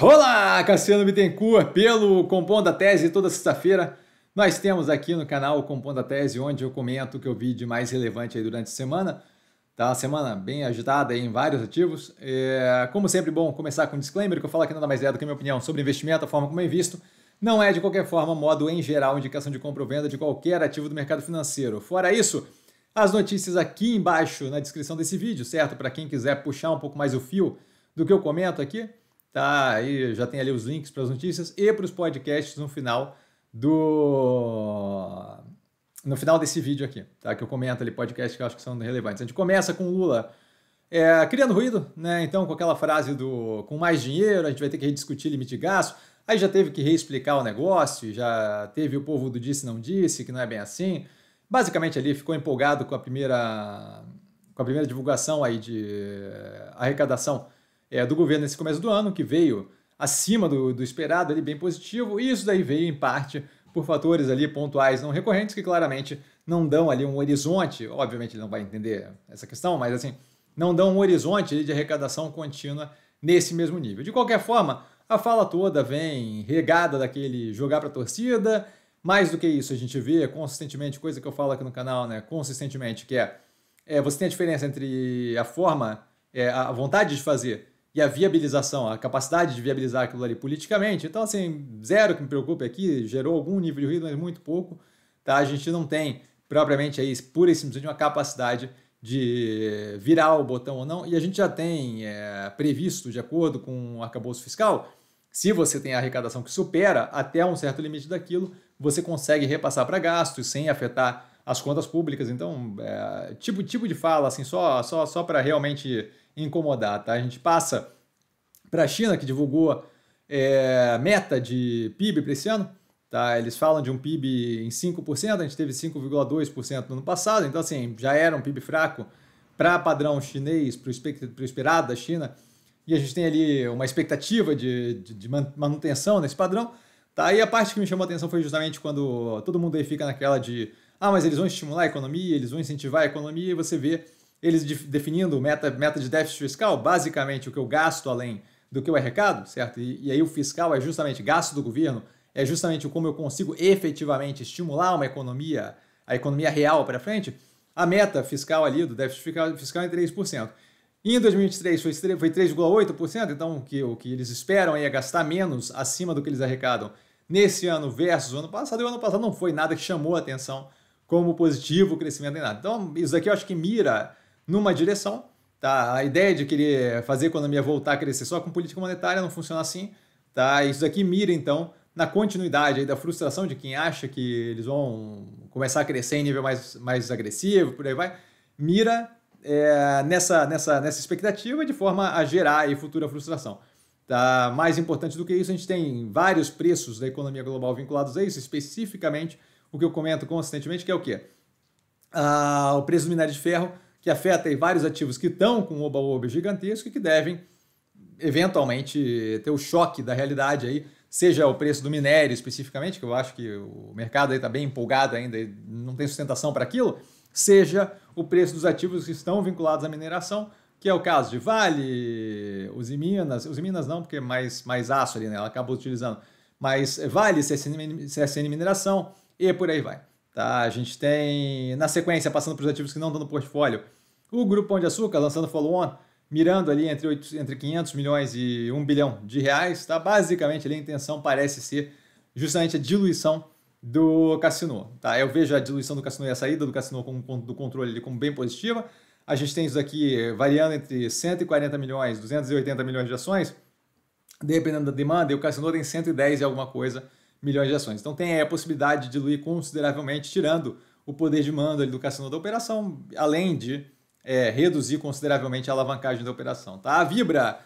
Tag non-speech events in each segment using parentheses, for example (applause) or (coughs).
Olá, Cassiano Bittencourt, pelo Compondo a Tese, toda sexta-feira nós temos aqui no canal o Compondo a Tese, onde eu comento o que eu vi de mais relevante aí durante a semana. Tá uma semana bem agitada em vários ativos. É, como sempre, bom começar com um disclaimer, que eu falo que nada mais é do que a minha opinião sobre investimento, a forma como eu é invisto. Não é, de qualquer forma, modo em geral, indicação de compra ou venda de qualquer ativo do mercado financeiro. Fora isso, as notícias aqui embaixo na descrição desse vídeo, certo? Para quem quiser puxar um pouco mais o fio do que eu comento aqui tá? Aí já tem ali os links para as notícias e para os podcasts no final do no final desse vídeo aqui, tá? Que eu comento ali podcasts que eu acho que são relevantes. A gente começa com o Lula é, criando ruído, né? Então, com aquela frase do com mais dinheiro, a gente vai ter que rediscutir limite de gasto. Aí já teve que reexplicar o negócio, já teve o povo do disse não disse, que não é bem assim. Basicamente ali ficou empolgado com a primeira com a primeira divulgação aí de eh, arrecadação é, do governo nesse começo do ano, que veio acima do, do esperado, ali, bem positivo, e isso daí veio em parte por fatores ali pontuais não recorrentes que claramente não dão ali um horizonte, obviamente ele não vai entender essa questão, mas assim, não dão um horizonte ali, de arrecadação contínua nesse mesmo nível. De qualquer forma, a fala toda vem regada daquele jogar para a torcida, mais do que isso a gente vê consistentemente, coisa que eu falo aqui no canal, né, consistentemente, que é, é você tem a diferença entre a forma, é, a vontade de fazer e a viabilização, a capacidade de viabilizar aquilo ali politicamente. Então, assim, zero que me preocupe aqui, gerou algum nível de ruído, mas muito pouco. Tá? A gente não tem propriamente aí, pura e simplesmente, uma capacidade de virar o botão ou não. E a gente já tem é, previsto, de acordo com o arcabouço fiscal, se você tem a arrecadação que supera até um certo limite daquilo, você consegue repassar para gastos sem afetar as contas públicas. Então, é, tipo, tipo de fala, assim, só, só, só para realmente incomodar, tá? A gente passa para a China, que divulgou é, meta de PIB para esse ano, tá? Eles falam de um PIB em 5%, a gente teve 5,2% no ano passado, então assim, já era um PIB fraco para padrão chinês, para o esperado da China, e a gente tem ali uma expectativa de, de, de manutenção nesse padrão, tá? E a parte que me chamou a atenção foi justamente quando todo mundo aí fica naquela de ah, mas eles vão estimular a economia, eles vão incentivar a economia, e você vê eles de, definindo meta, meta de déficit fiscal, basicamente o que eu gasto além do que eu arrecado, certo? E, e aí o fiscal é justamente gasto do governo, é justamente como eu consigo efetivamente estimular uma economia, a economia real para frente. A meta fiscal ali do déficit fiscal é 3%. Em 2023 foi 3,8%, então que, o que eles esperam é gastar menos acima do que eles arrecadam nesse ano versus o ano passado. E o ano passado não foi nada que chamou a atenção como positivo o crescimento nem nada. Então, isso aqui eu acho que mira numa direção. Tá? A ideia de querer fazer a economia voltar a crescer só com política monetária não funciona assim. Tá? Isso aqui mira, então, na continuidade da frustração de quem acha que eles vão começar a crescer em nível mais, mais agressivo, por aí vai, mira é, nessa, nessa, nessa expectativa de forma a gerar aí futura frustração. Tá? Mais importante do que isso, a gente tem vários preços da economia global vinculados a isso, especificamente o que eu comento consistentemente, que é o quê? Ah, o preço do minério de ferro que afeta aí, vários ativos que estão com um oba-oba gigantesco e que devem, eventualmente, ter o choque da realidade aí, seja o preço do minério especificamente, que eu acho que o mercado está bem empolgado ainda e não tem sustentação para aquilo, seja o preço dos ativos que estão vinculados à mineração, que é o caso de Vale, os Minas, os Minas não, porque é mais, mais aço ali, né? ela acabou utilizando, mas Vale, CSN, CSN Mineração e por aí vai. Tá? A gente tem, na sequência, passando para os ativos que não estão no portfólio, o Grupo Pão de Açúcar lançando follow-on, mirando ali entre, 8, entre 500 milhões e 1 bilhão de reais. Tá? Basicamente, ali, a intenção parece ser justamente a diluição do Cassino. Tá? Eu vejo a diluição do Cassino e a saída do Cassino como ponto do controle ali, como bem positiva. A gente tem isso aqui variando entre 140 milhões, 280 milhões de ações, dependendo da demanda, e o Cassino tem 110 e alguma coisa milhões de ações. Então tem a possibilidade de diluir consideravelmente, tirando o poder de mando do cassino da operação, além de é, reduzir consideravelmente a alavancagem da operação. Tá? A Vibra,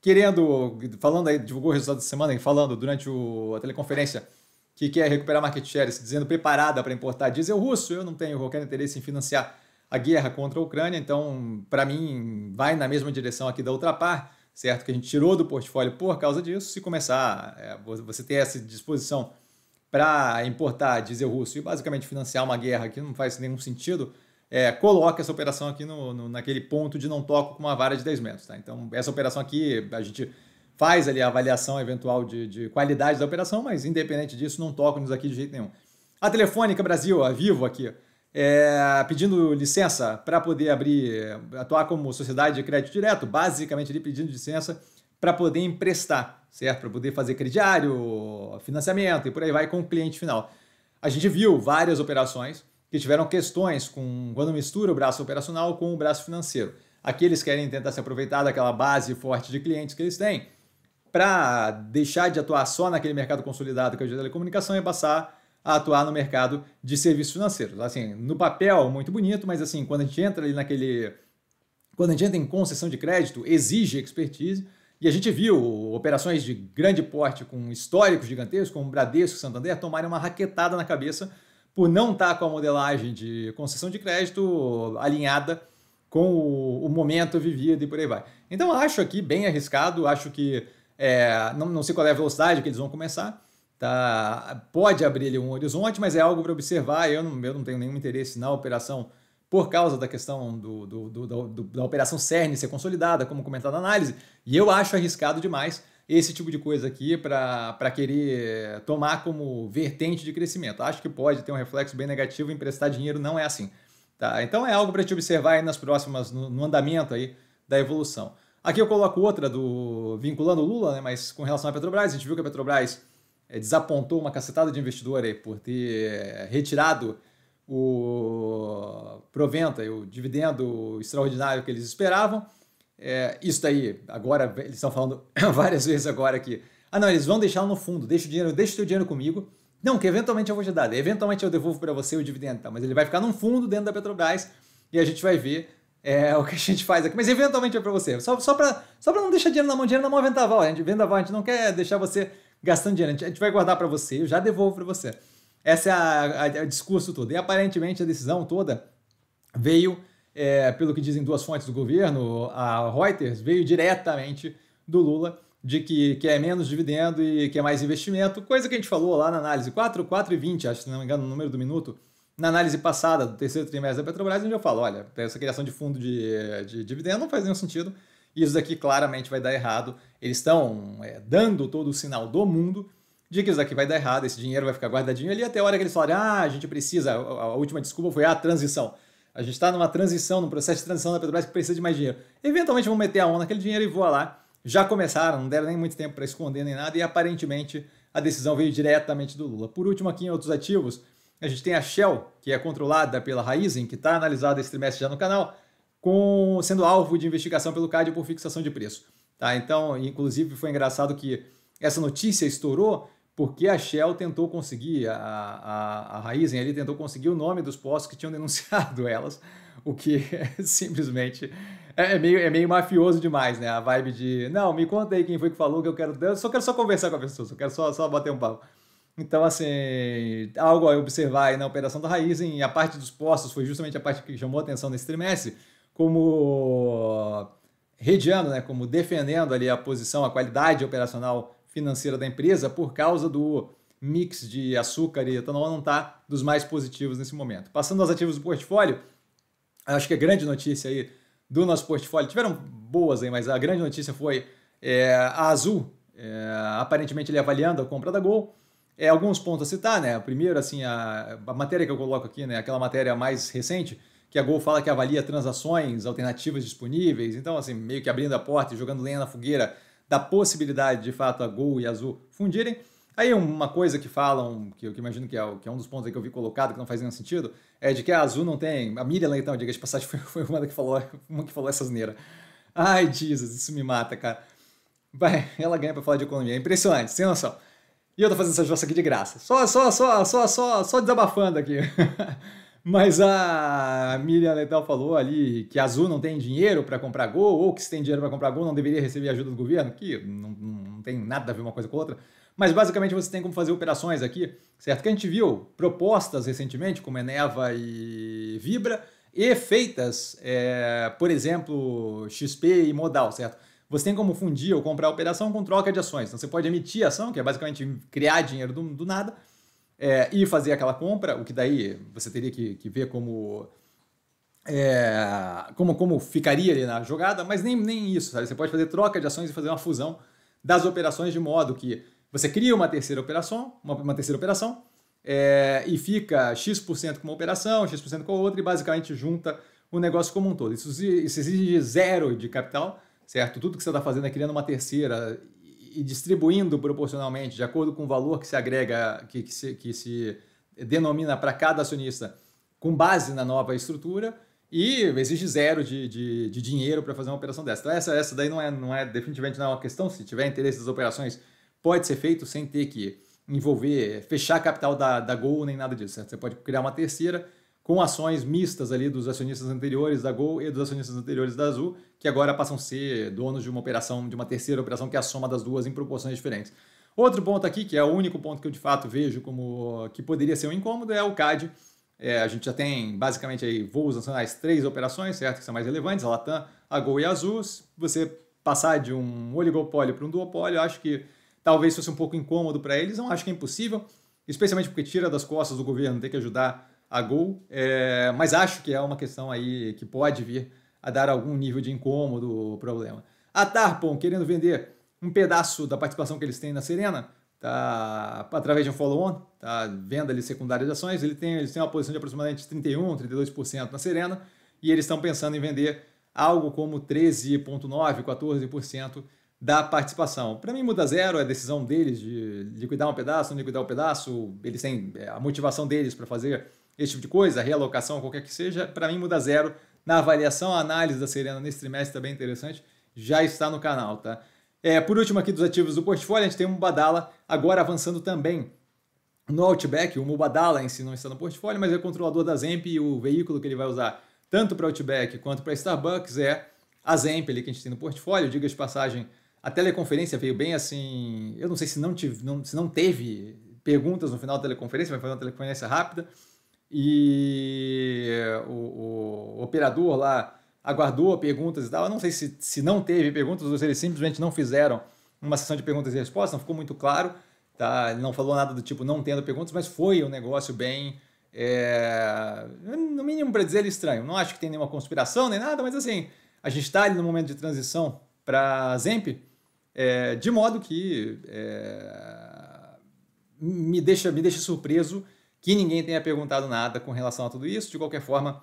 querendo, falando aí, divulgou o resultado da semana, falando durante o, a teleconferência que quer recuperar market share, dizendo preparada para importar diesel russo, eu não tenho qualquer interesse em financiar a guerra contra a Ucrânia, então, para mim, vai na mesma direção aqui da Ultrapar certo? Que a gente tirou do portfólio por causa disso. Se começar, é, você ter essa disposição para importar diesel russo e basicamente financiar uma guerra que não faz nenhum sentido, é, coloque essa operação aqui no, no, naquele ponto de não toco com uma vara de 10 metros. Tá? Então, essa operação aqui, a gente faz ali a avaliação eventual de, de qualidade da operação, mas independente disso, não toco nisso aqui de jeito nenhum. A Telefônica Brasil, a Vivo aqui, é, pedindo licença para poder abrir, atuar como sociedade de crédito direto, basicamente ali pedindo licença para poder emprestar, certo? Para poder fazer crediário, financiamento e por aí vai com o cliente final. A gente viu várias operações que tiveram questões com quando mistura o braço operacional com o braço financeiro. Aqui eles querem tentar se aproveitar daquela base forte de clientes que eles têm para deixar de atuar só naquele mercado consolidado que é o de telecomunicação e passar a atuar no mercado de serviços financeiros. Assim, no papel, muito bonito, mas assim, quando a gente entra ali naquele. Quando a gente entra em concessão de crédito, exige expertise. E a gente viu operações de grande porte com históricos gigantescos, como Bradesco e Santander, tomarem uma raquetada na cabeça por não estar tá com a modelagem de concessão de crédito alinhada com o, momento vivido e por aí vai. Então acho aqui bem arriscado, acho que é, não, não sei qual é a velocidade que eles vão começar, Tá, pode abrir ali um horizonte, mas é algo para observar. Eu não, eu não tenho nenhum interesse na operação por causa da questão do, do, do, do, da operação CERN ser consolidada, como comentado na análise, e eu acho arriscado demais esse tipo de coisa aqui para querer tomar como vertente de crescimento. Acho que pode ter um reflexo bem negativo, emprestar dinheiro não é assim. Tá? Então é algo para te observar aí nas próximas, no, no, andamento aí da evolução. Aqui eu coloco outra do vinculando o Lula, né, mas com relação à Petrobras, a gente viu que a Petrobras é, desapontou uma cacetada de investidor aí por ter é, retirado o provento, o dividendo extraordinário que eles esperavam. É, isso daí, agora, eles estão falando (coughs) várias vezes agora que, ah não, eles vão deixar no fundo, deixa o dinheiro, deixa o teu dinheiro comigo, não, que eventualmente eu vou te dar, eventualmente eu devolvo para você o dividendo, tá? mas ele vai ficar num fundo dentro da Petrobras e a gente vai ver é, (laughs) o que a gente faz aqui, mas eventualmente é para você, só, só para só não deixar dinheiro na mão, dinheiro na mão é vendaval, a gente, vendaval, a gente não quer deixar você gastando dinheiro. A gente vai guardar para você, eu já devolvo para você. Esse é a, o discurso todo. E aparentemente a decisão toda veio, é, pelo que dizem duas fontes do governo, a Reuters, veio diretamente do Lula de que, que é menos dividendo e que é mais investimento, coisa que a gente falou lá na análise 4, 4 e 20, acho, se não me engano, o número do minuto, na análise passada do terceiro trimestre da Petrobras, onde eu falo, olha, essa criação de fundo de, de dividendo não faz nenhum sentido, isso daqui claramente vai dar errado. Eles estão é, dando todo o sinal do mundo de que isso daqui vai dar errado, esse dinheiro vai ficar guardadinho ali até a hora que eles falarem, ah, a gente precisa, a última desculpa foi a transição. A gente está numa transição, num processo de transição da Petrobras que precisa de mais dinheiro. Eventualmente vão meter a onda naquele dinheiro e voar lá. Já começaram, não deram nem muito tempo para esconder nem nada e aparentemente a decisão veio diretamente do Lula. Por último, aqui em outros ativos, a gente tem a Shell, que é controlada pela Raizen, que está analisada esse trimestre já no canal com sendo alvo de investigação pelo CAD por fixação de preço. Tá? Então, inclusive, foi engraçado que essa notícia estourou porque a Shell tentou conseguir, a, a, a Raizen ali tentou conseguir o nome dos postos que tinham (laughs) denunciado elas, o que é simplesmente é, é meio, é meio mafioso demais, né? A vibe de, não, me conta aí quem foi que falou que eu quero, eu só quero só conversar com a pessoa, só quero só, só bater um papo. Então, assim, algo a observar aí na operação da Raizen, a parte dos postos foi justamente a parte que chamou a atenção nesse trimestre, como ah, redeando, né, como defendendo ali a posição, a qualidade operacional financeira da empresa por causa do mix de açúcar e etanol não está dos mais positivos nesse momento. Passando aos ativos do portfólio, acho que a grande notícia aí do nosso portfólio, tiveram boas aí, mas a grande notícia foi é, a Azul, é, aparentemente ele avaliando a compra da Gol, é, alguns pontos a citar, né? Primeiro, assim, a, a, matéria que eu coloco aqui, né? Aquela matéria mais recente, que a Gol fala que avalia transações alternativas disponíveis. Então, assim, meio que abrindo a porta e jogando lenha na fogueira da possibilidade de fato a Gol e a Azul fundirem. Aí uma coisa que falam, que eu imagino que é, que é, um dos pontos que eu vi colocado, que não faz nenhum sentido, é de que a Azul não tem. A Miriam então diga de passagem, (laughs) foi, foi, uma que falou, uma que falou essa asneira. Ai, Jesus, isso me mata, cara. Vai, ela ganha pra falar de economia. É impressionante, sem noção. E eu tô fazendo essa jossa aqui de graça. Só, só, só, só, só, só desabafando aqui. (laughs) Mas a Miriam Letal falou ali que a Azul não tem dinheiro para comprar gol, ou que se tem dinheiro para comprar gol não deveria receber ajuda do governo, que não, não tem nada a ver uma coisa com a outra. Mas basicamente você tem como fazer operações aqui, certo? Que a gente viu propostas recentemente, como Eneva e Vibra, e feitas, é, por exemplo, XP e Modal, certo? Você tem como fundir ou comprar operação com troca de ações. Então você pode emitir ação, que é basicamente criar dinheiro do, do nada, é, e fazer aquela compra, o que daí você teria que, que ver como, é, como como ficaria ali na jogada, mas nem, nem isso, sabe? Você pode fazer troca de ações e fazer uma fusão das operações de modo que você cria uma terceira operação, uma, uma terceira operação é, e fica X% com uma operação, X% com a outra e basicamente junta o negócio como um todo. Isso, isso exige zero de capital, certo? Tudo que você está fazendo é criando uma terceira e distribuindo proporcionalmente, de acordo com o valor que se agrega, que, que, se, que se denomina para cada acionista, com base na nova estrutura, e exige zero de, de, de dinheiro para fazer uma operação dessa. Então, essa, essa daí não é, não é definitivamente não é uma questão. Se tiver interesse das operações, pode ser feito sem ter que envolver, fechar a capital da, da Gol nem nada disso. Certo? Você pode criar uma terceira com ações mistas ali dos acionistas anteriores da Gol e dos acionistas anteriores da Azul, que agora passam a ser donos de uma operação, de uma terceira operação que é a soma das duas em proporções diferentes. Outro ponto aqui, que é o único ponto que eu de fato vejo como que poderia ser um incômodo, é o CAD. É, a gente já tem basicamente aí voos nacionais, três operações, certo? Que são mais relevantes, a Latam, a Gol e a Azul. Se você passar de um oligopólio para um duopólio, acho que talvez fosse um pouco incômodo para eles, não acho que é impossível, especialmente porque tira das costas do governo ter que ajudar a gol, é, mas acho que é uma questão aí que pode vir a dar algum nível de incômodo problema. A Tarpon querendo vender um pedaço da participação que eles têm na Serena, tá, através de um follow-on, tá, venda ali secundária de ações, ele tem, eles têm uma posição de aproximadamente 31, 32% na Serena, e eles estão pensando em vender algo como 13,9%, 14% da participação. Para mim muda zero, é decisão deles de liquidar um pedaço, não liquidar o um pedaço, eles têm é, a motivação deles para fazer esse tipo de coisa, realocação, qualquer que seja, para mim muda zero na avaliação. A análise da Serena nesse trimestre também tá interessante, já está no canal, tá? É, por último aqui dos ativos do portfólio, a gente tem o Mubadala agora avançando também no Outback. O Mubadala em si não está no portfólio, mas é controlador da Zemp e o veículo que ele vai usar tanto para Outback quanto para Starbucks é a Zemp ali que a gente tem no portfólio. Diga de passagem, a teleconferência veio bem assim, eu não sei se não, tive, não, se não teve perguntas no final da teleconferência, mas foi uma teleconferência rápida, e eh, o, o operador lá aguardou perguntas e tal. Eu não sei se, se não teve perguntas ou se eles simplesmente não fizeram uma sessão de perguntas e respostas, não ficou muito claro. Tá? Ele não falou nada do tipo não tendo perguntas, mas foi um negócio bem. É, no mínimo para dizer estranho. Não acho que tem nenhuma conspiração nem nada, mas assim, a gente está ali no momento de transição para Zemp, é, de modo que é, me, deixa, me deixa surpreso que ninguém tenha perguntado nada com relação a tudo isso. De qualquer forma,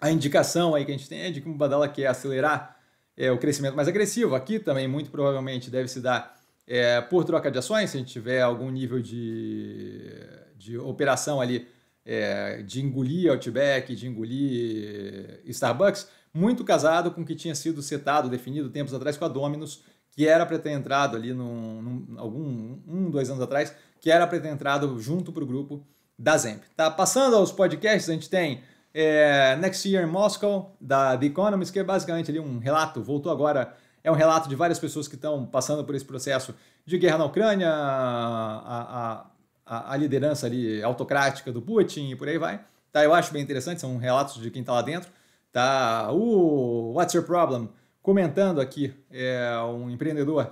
a indicação aí que a gente tem é de que o Badala quer acelerar é, o crescimento mais agressivo. Aqui também, muito provavelmente, deve se dar é, por troca de ações, se a gente tiver algum nível de, de operação ali é, de engolir Outback, de engolir é, Starbucks, muito casado com o que tinha sido setado, definido tempos atrás com a Dominus, que era para ter entrado ali num, num, algum um, dois anos atrás, que era para ter entrado junto para o grupo da Zemp. Tá? Passando aos podcasts, a gente tem é, Next Year in Moscow, da The Economist, que é basicamente ali um relato, voltou agora, é um relato de várias pessoas que estão passando por esse processo de guerra na Ucrânia, a, a, a liderança ali autocrática do Putin e por aí vai. Tá, eu acho bem interessante, são relatos de quem está lá dentro. Tá, o What's Your Problem comentando aqui, é um empreendedor,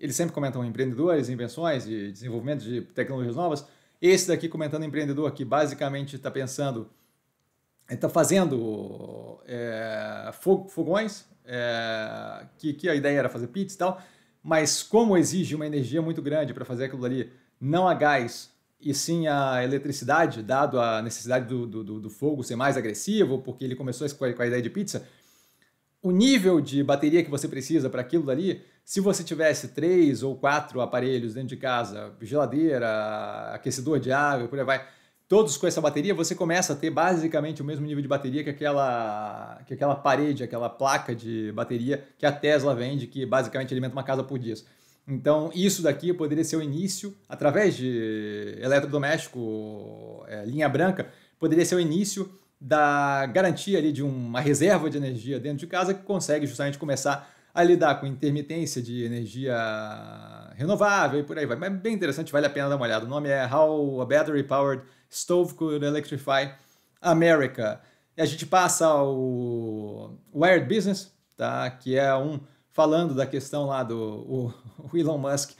eles sempre comentam empreendedores, invenções e desenvolvimento de tecnologias novas, esse daqui, comentando empreendedor, que basicamente está pensando, está é, fazendo é, fogões, é, que, que a ideia era fazer pizza e tal, mas como exige uma energia muito grande para fazer aquilo ali, não a gás, e sim a eletricidade, dado a necessidade do, do, do fogo ser mais agressivo, porque ele começou com a, com a ideia de pizza, o nível de bateria que você precisa para aquilo dali se você tivesse três ou quatro aparelhos dentro de casa, geladeira, aquecedor de água, por aí vai, todos com essa bateria, você começa a ter basicamente o mesmo nível de bateria que aquela, que aquela parede, aquela placa de bateria que a Tesla vende, que basicamente alimenta uma casa por dia. Então, isso daqui poderia ser o início, através de eletrodoméstico, é, linha branca, poderia ser o início da garantia ali de uma reserva de energia dentro de casa que consegue justamente começar a lidar com intermitência de energia renovável e por aí vai. Mas é bem interessante, vale a pena dar uma olhada. O nome é How a Battery Powered Stove Could Electrify America. E a gente passa ao Wired Business, tá? que é um falando da questão lá do o, o Elon Musk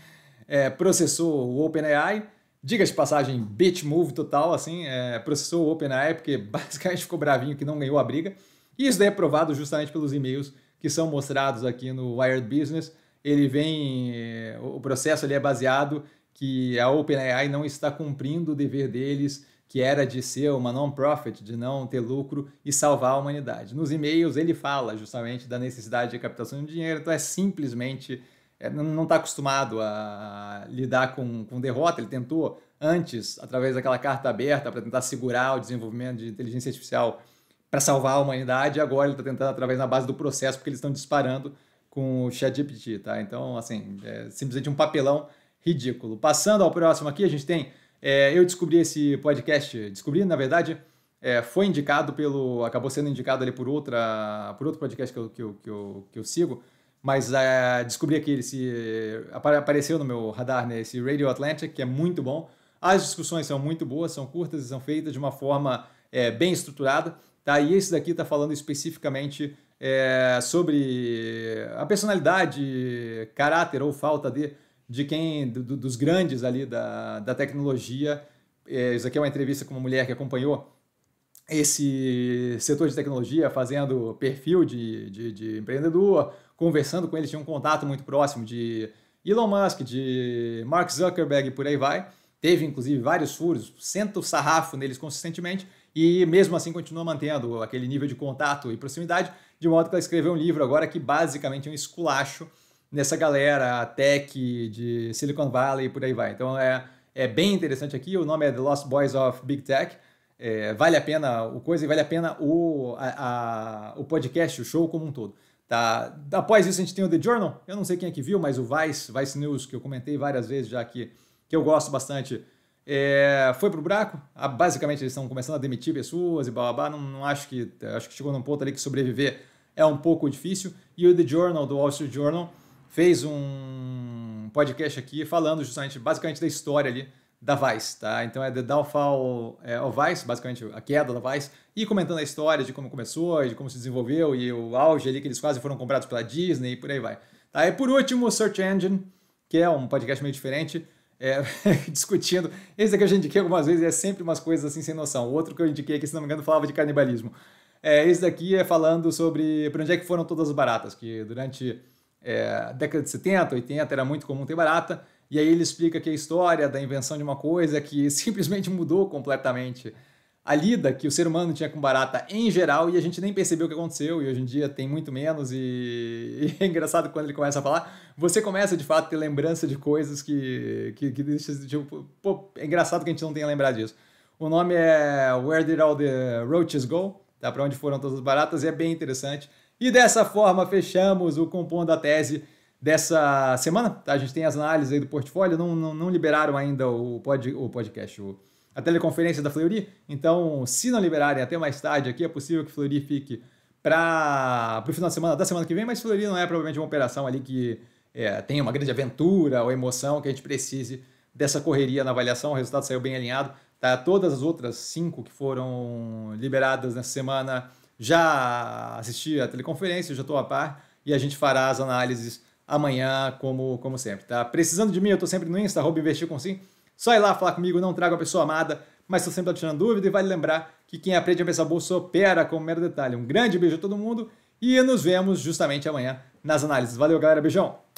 é, processou o OpenAI. Diga de passagem, bitch move total, assim, é, processou o OpenAI porque (laughs) basicamente ficou bravinho que não ganhou a briga. E isso daí é provado justamente pelos e-mails que são mostrados aqui no Wired Business, ele vem, eh, o processo ele é baseado que a OpenAI não está cumprindo o dever deles, que era de ser uma non-profit, de não ter lucro e salvar a humanidade. Nos e-mails ele fala justamente da necessidade de captação de dinheiro, então é simplesmente é, não está acostumado a lidar com, com derrota. Ele tentou antes, através daquela carta aberta, para tentar segurar o desenvolvimento de inteligência artificial para salvar a humanidade, agora ele está tentando através da base do processo, porque eles estão disparando com o ChatGPT, tá? Então, assim, é simplesmente um papelão ridículo. Passando ao próximo aqui, a gente tem. É, eu descobri esse podcast, descobri, na verdade, é, foi indicado pelo. acabou sendo indicado ali por outra. por outro podcast que eu, que eu, que eu, que eu sigo, mas é, descobri aqui se. apareceu no meu radar, né? Esse Radio Atlantic, que é muito bom. As discussões são muito boas, são curtas e são feitas de uma forma é, bem estruturada. Tá? E esse daqui está falando especificamente é, sobre a personalidade, caráter ou falta de, de quem, do, dos grandes ali da, da tecnologia. É, isso aqui é uma entrevista com uma mulher que acompanhou esse setor de tecnologia fazendo perfil de, de, de empreendedor, conversando com ele, tinha um contato muito próximo de Elon Musk, de Mark Zuckerberg e por aí vai. Teve, inclusive, vários furos, senta o sarrafo neles consistentemente, e mesmo assim continua mantendo aquele nível de contato e proximidade, de modo que ela escreveu um livro agora que basicamente é um esculacho nessa galera tech de Silicon Valley e por aí vai. Então é, é bem interessante aqui, o nome é The Lost Boys of Big Tech, é, vale a pena o coisa e vale a pena o, a, a, o podcast, o show como um todo. Tá? Após isso a gente tem o The Journal, eu não sei quem é que viu, mas o Vice, Vice News, que eu comentei várias vezes já que, que eu gosto bastante, é, foi pro buraco. Ah, basicamente, eles estão começando a demitir pessoas e babá. Não, não acho que. Acho que chegou num ponto ali que sobreviver é um pouco difícil. E o The Journal, do Wall Street Journal, fez um podcast aqui falando justamente, basicamente, da história ali da Vice, tá? Então é The Downfall é, of Vice, basicamente a queda da Vice, e comentando a história de como começou, de como se desenvolveu, e o auge ali que eles quase foram comprados pela Disney e por aí vai. Tá? E por último, o Search Engine, que é um podcast meio diferente, é, (laughs) discutindo. Esse aqui eu já indiquei algumas vezes, é sempre umas coisas assim sem noção. Outro que eu indiquei aqui, se não me engano, falava de canibalismo. É, esse daqui é falando sobre para onde é que foram todas as baratas, que durante é, a década de 70, 80 era muito comum ter barata, e aí ele explica que a história da invenção de uma coisa que (laughs) simplesmente mudou completamente a lida que o ser humano tinha com barata em geral e a gente nem percebeu o que aconteceu, e hoje em dia tem muito menos, e, (laughs) e é engraçado quando ele começa a falar, você começa de fato a ter lembrança de coisas que, que, que tipo, pô, é engraçado que a gente não tenha lembrado disso. O nome é Where Did All the Roaches Go? Tá? Para onde foram todas as baratas, e é bem interessante. E dessa forma fechamos o Compondo da Tese dessa semana. Tá? A gente tem as análises aí do portfólio, não, não, não liberaram ainda o, pod, o podcast. O, a teleconferência da Fleury. Então, se não liberarem até mais tarde aqui, é possível que Fleury fique para o final de semana da semana que vem, mas Fleury não é provavelmente uma operação ali que é, tenha uma grande aventura ou emoção que a gente precise dessa correria na avaliação. O resultado saiu bem alinhado. Tá? Todas as outras cinco que foram liberadas nessa semana já assisti a teleconferência, já estou a par e a gente fará as análises amanhã, como, como sempre. Tá? Precisando de mim, eu estou sempre no Insta, arroba investir com sim. Só ir lá falar comigo, não trago a pessoa amada, mas estou sempre tirando dúvida e vale lembrar que quem aprende a pensar bolsa opera como mero detalhe. Um grande beijo a todo mundo e nos vemos justamente amanhã nas análises. Valeu, galera. Beijão!